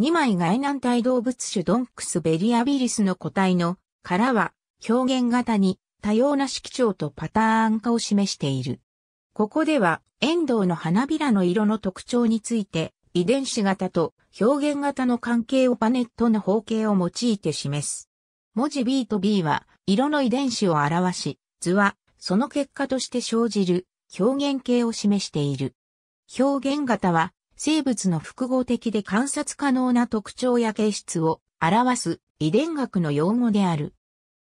2枚が南体動物種ドンクスベリアビリスの個体の殻は表現型に多様な色調とパターン化を示している。ここでは、エンドウの花びらの色の特徴について、遺伝子型と表現型の関係をパネットの方形を用いて示す。文字 B と B は、色の遺伝子を表し、図は、その結果として生じる表現形を示している。表現型は、生物の複合的で観察可能な特徴や形質を表す遺伝学の用語である。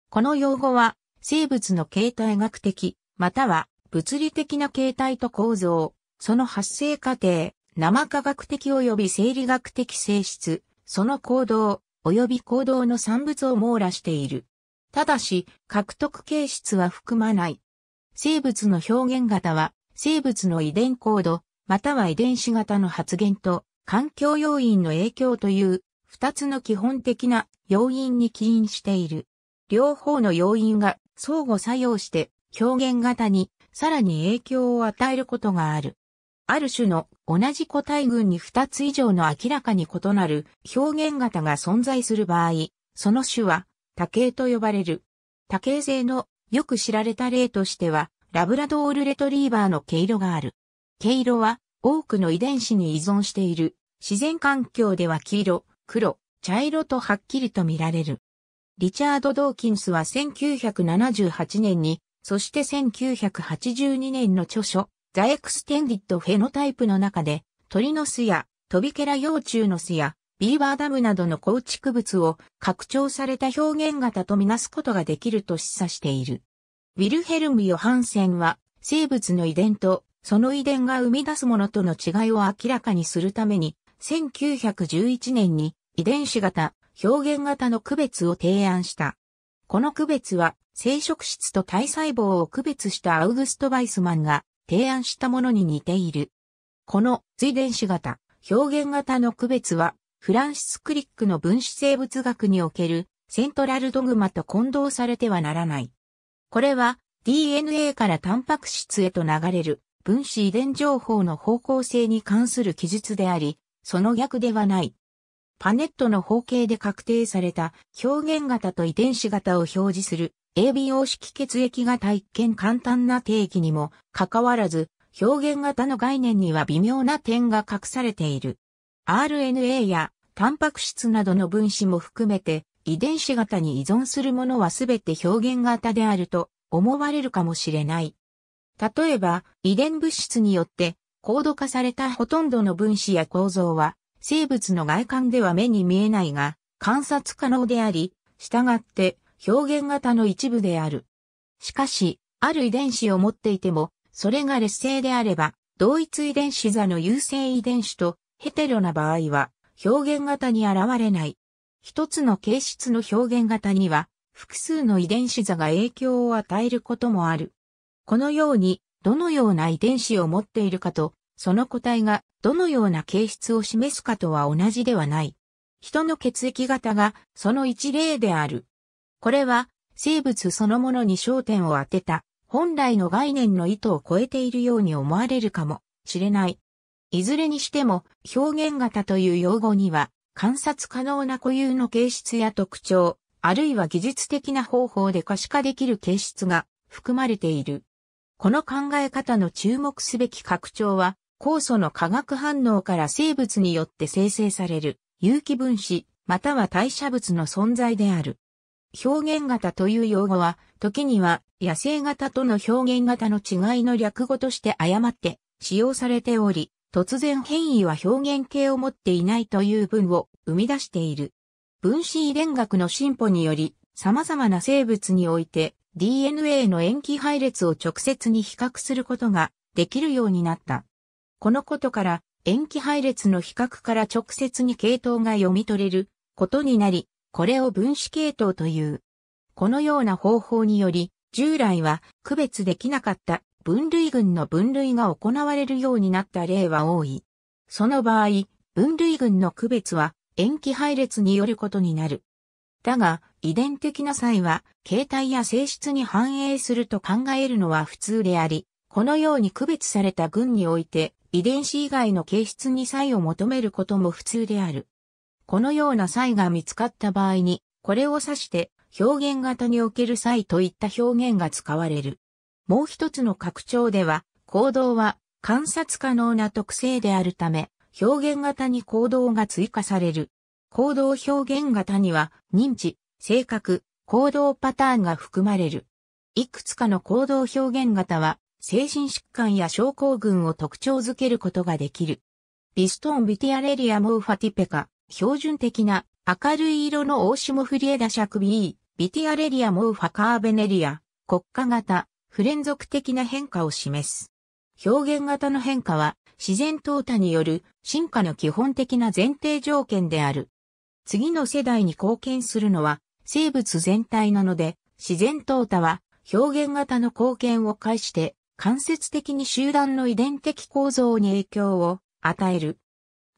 この用語は、生物の形態学的、または物理的な形態と構造、その発生過程、生化学的及び生理学的性質、その行動、及び行動の産物を網羅している。ただし、獲得形質は含まない。生物の表現型は、生物の遺伝コード、または遺伝子型の発現と環境要因の影響という二つの基本的な要因に起因している。両方の要因が相互作用して表現型にさらに影響を与えることがある。ある種の同じ個体群に二つ以上の明らかに異なる表現型が存在する場合、その種は多形と呼ばれる。多形性のよく知られた例としては、ラブラドールレトリーバーの毛色がある。毛色は多くの遺伝子に依存している。自然環境では黄色、黒、茶色とはっきりと見られる。リチャード・ドーキンスは1978年に、そして1982年の著書、ザ・エクステンディッド・フェノタイプの中で、鳥の巣や、トビケラ幼虫の巣や、ビーバーダムなどの構築物を拡張された表現型とみなすことができると示唆している。ウィルヘルム・ヨハンセンは、生物の遺伝とその遺伝が生み出すものとの違いを明らかにするために、1911年に遺伝子型、表現型の区別を提案した。この区別は、生殖質と体細胞を区別したアウグスト・バイスマンが提案したものに似ている。この随電子型、表現型の区別は、フランシス・クリックの分子生物学におけるセントラルドグマと混同されてはならない。これは DNA からタンパク質へと流れる分子遺伝情報の方向性に関する記述であり、その逆ではない。パネットの方形で確定された表現型と遺伝子型を表示する ABO 式血液型一見簡単な定義にもかかわらず、表現型の概念には微妙な点が隠されている。RNA やタンパク質などの分子も含めて遺伝子型に依存するものはすべて表現型であると思われるかもしれない。例えば、遺伝物質によって高度化されたほとんどの分子や構造は、生物の外観では目に見えないが、観察可能であり、従って表現型の一部である。しかし、ある遺伝子を持っていても、それが劣勢であれば、同一遺伝子座の優勢遺伝子とヘテロな場合は、表現型に現れない。一つの形質の表現型には、複数の遺伝子座が影響を与えることもある。このように、どのような遺伝子を持っているかと、その個体がどのような形質を示すかとは同じではない。人の血液型がその一例である。これは生物そのものに焦点を当てた本来の概念の意図を超えているように思われるかもしれない。いずれにしても表現型という用語には観察可能な固有の形質や特徴、あるいは技術的な方法で可視化できる形質が含まれている。この考え方の注目すべき拡張は、酵素の化学反応から生物によって生成される有機分子、または代謝物の存在である。表現型という用語は、時には野生型との表現型の違いの略語として誤って使用されており、突然変異は表現形を持っていないという文を生み出している。分子遺伝学の進歩により、様々な生物において DNA の塩基配列を直接に比較することができるようになった。このことから、塩基配列の比較から直接に系統が読み取れることになり、これを分子系統という。このような方法により、従来は区別できなかった分類群の分類が行われるようになった例は多い。その場合、分類群の区別は塩基配列によることになる。だが、遺伝的な際は、形態や性質に反映すると考えるのは普通であり、このように区別された群において、遺伝子以外の形質に差異を求めることも普通である。このような差異が見つかった場合に、これを指して表現型における差異といった表現が使われる。もう一つの拡張では、行動は観察可能な特性であるため、表現型に行動が追加される。行動表現型には認知、性格、行動パターンが含まれる。いくつかの行動表現型は精神疾患や症候群を特徴づけることができる。ビストンビティアレリアモーファティペカ、標準的な明るい色のオーシモフリエダシャクビー、ビティアレリアモーファカーベネリア、国家型、不連続的な変化を示す。表現型の変化は自然淘汰による進化の基本的な前提条件である。次の世代に貢献するのは生物全体なので、自然淘汰は表現型の貢献を介して間接的に集団の遺伝的構造に影響を与える。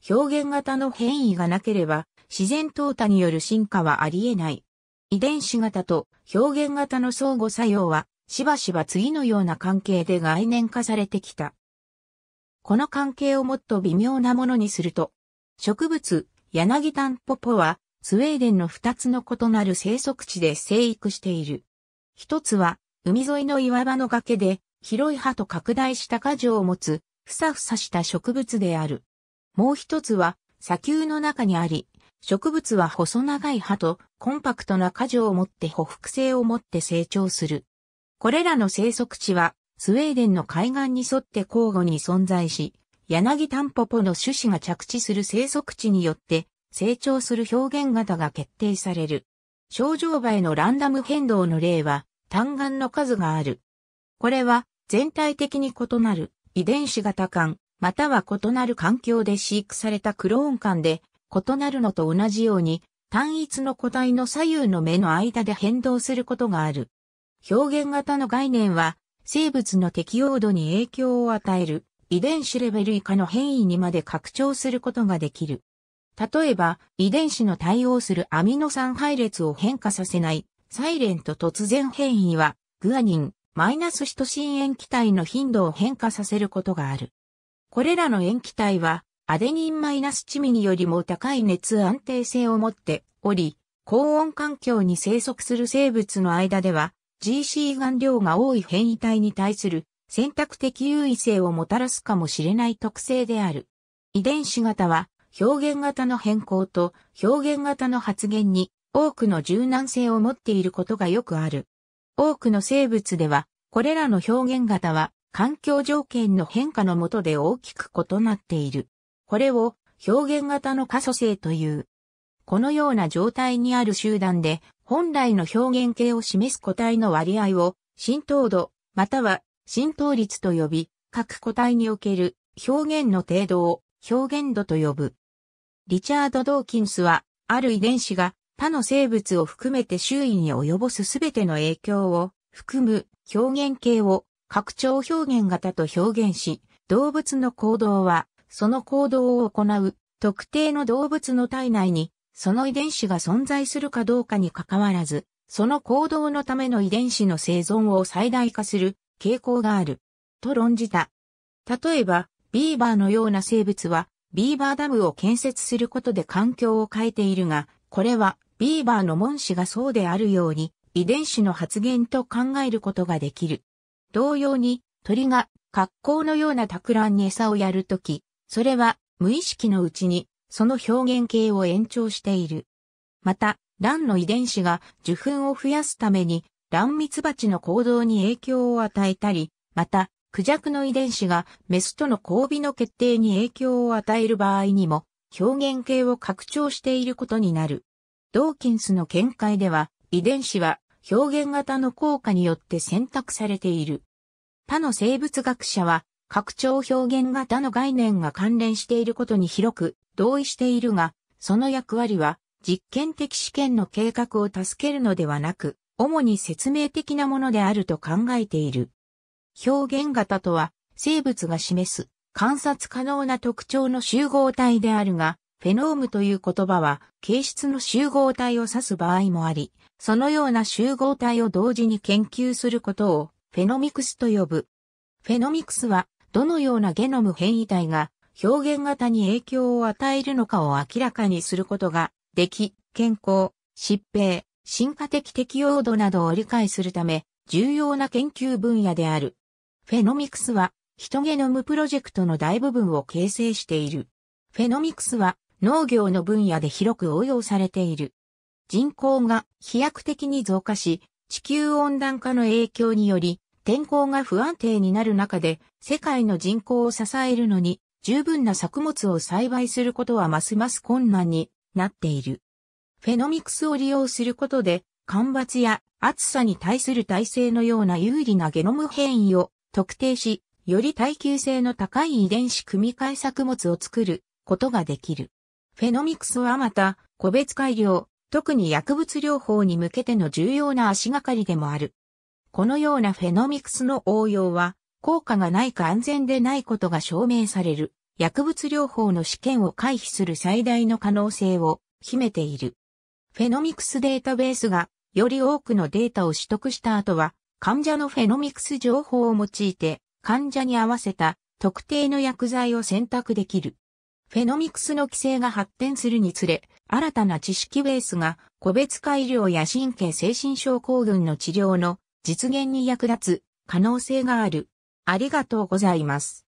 表現型の変異がなければ自然淘汰による進化はあり得ない。遺伝子型と表現型の相互作用はしばしば次のような関係で概念化されてきた。この関係をもっと微妙なものにすると、植物、柳タンポポは、スウェーデンの2つの異なる生息地で生育している。一つは、海沿いの岩場の崖で、広い葉と拡大した果樹を持つ、ふさふさした植物である。もう一つは、砂丘の中にあり、植物は細長い葉とコンパクトな果樹を持って補ふ性を持って成長する。これらの生息地は、スウェーデンの海岸に沿って交互に存在し、柳タンポポの種子が着地する生息地によって成長する表現型が決定される。症状場へのランダム変動の例は単眼の数がある。これは全体的に異なる遺伝子型間、または異なる環境で飼育されたクローン間で異なるのと同じように単一の個体の左右の目の間で変動することがある。表現型の概念は生物の適応度に影響を与える遺伝子レベル以下の変異にまで拡張することができる。例えば、遺伝子の対応するアミノ酸配列を変化させないサイレント突然変異は、グアニン、マイナスヒトシン塩基体の頻度を変化させることがある。これらの塩基体は、アデニンマイナスチミによりも高い熱安定性を持っており、高温環境に生息する生物の間では、GC 含量が多い変異体に対する選択的優位性をもたらすかもしれない特性である。遺伝子型は表現型の変更と表現型の発現に多くの柔軟性を持っていることがよくある。多くの生物では、これらの表現型は環境条件の変化のもとで大きく異なっている。これを表現型の可塑性という。このような状態にある集団で本来の表現形を示す個体の割合を浸透度または浸透率と呼び、各個体における表現の程度を表現度と呼ぶ。リチャード・ドーキンスは、ある遺伝子が他の生物を含めて周囲に及ぼすすべての影響を含む表現形を拡張表現型と表現し、動物の行動はその行動を行う特定の動物の体内にその遺伝子が存在するかどうかにかかわらず、その行動のための遺伝子の生存を最大化する傾向がある。と論じた。例えば、ビーバーのような生物は、ビーバーダムを建設することで環境を変えているが、これは、ビーバーの門子がそうであるように、遺伝子の発現と考えることができる。同様に、鳥が格好のような托卵に餌をやるとき、それは無意識のうちにその表現形を延長している。また、卵の遺伝子が受粉を増やすために乱蜜蜂の行動に影響を与えたり、また、クジャクの遺伝子がメスとの交尾の決定に影響を与える場合にも、表現形を拡張していることになる。ドーキンスの見解では、遺伝子は表現型の効果によって選択されている。他の生物学者は、拡張表現型の概念が関連していることに広く同意しているが、その役割は実験的試験の計画を助けるのではなく、主に説明的なものであると考えている。表現型とは、生物が示す観察可能な特徴の集合体であるが、フェノームという言葉は形質の集合体を指す場合もあり、そのような集合体を同時に研究することをフェノミクスと呼ぶ。フェノミクスはどのようなゲノム変異体が表現型に影響を与えるのかを明らかにすることが、でき、健康、疾病、進化的適用度などを理解するため、重要な研究分野である。フェノミクスは、ヒトゲノムプロジェクトの大部分を形成している。フェノミクスは、農業の分野で広く応用されている。人口が飛躍的に増加し、地球温暖化の影響により、天候が不安定になる中で、世界の人口を支えるのに、十分な作物を栽培することはますます困難になっている。フェノミクスを利用することで、干ばつや暑さに対する耐性のような有利なゲノム変異を特定し、より耐久性の高い遺伝子組み換え作物を作ることができる。フェノミクスはまた、個別改良、特に薬物療法に向けての重要な足がかりでもある。このようなフェノミクスの応用は、効果がないか安全でないことが証明される、薬物療法の試験を回避する最大の可能性を秘めている。フェノミクスデータベースがより多くのデータを取得した後は、患者のフェノミクス情報を用いて、患者に合わせた特定の薬剤を選択できる。フェノミクスの規制が発展するにつれ、新たな知識ベースが個別化医療や神経精神症候群の治療の実現に役立つ可能性がある。ありがとうございます。